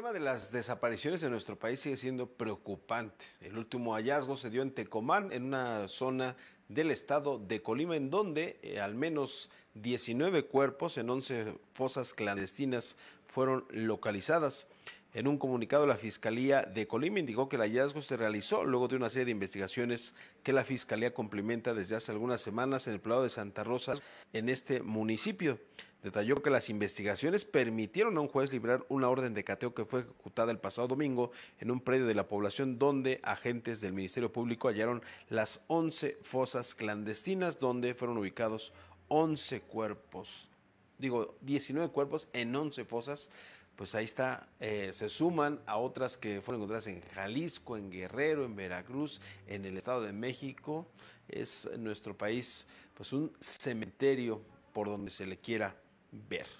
El tema de las desapariciones en nuestro país sigue siendo preocupante. El último hallazgo se dio en Tecomán, en una zona del estado de Colima, en donde eh, al menos 19 cuerpos en 11 fosas clandestinas fueron localizadas. En un comunicado, la Fiscalía de Colima indicó que el hallazgo se realizó luego de una serie de investigaciones que la Fiscalía complementa desde hace algunas semanas en el Plado de Santa Rosa, en este municipio. Detalló que las investigaciones permitieron a un juez liberar una orden de cateo que fue ejecutada el pasado domingo en un predio de la población donde agentes del Ministerio Público hallaron las 11 fosas clandestinas donde fueron ubicados 11 cuerpos, digo 19 cuerpos en 11 fosas. Pues ahí está, eh, se suman a otras que fueron encontradas en Jalisco, en Guerrero, en Veracruz, en el Estado de México. Es nuestro país pues un cementerio por donde se le quiera ver.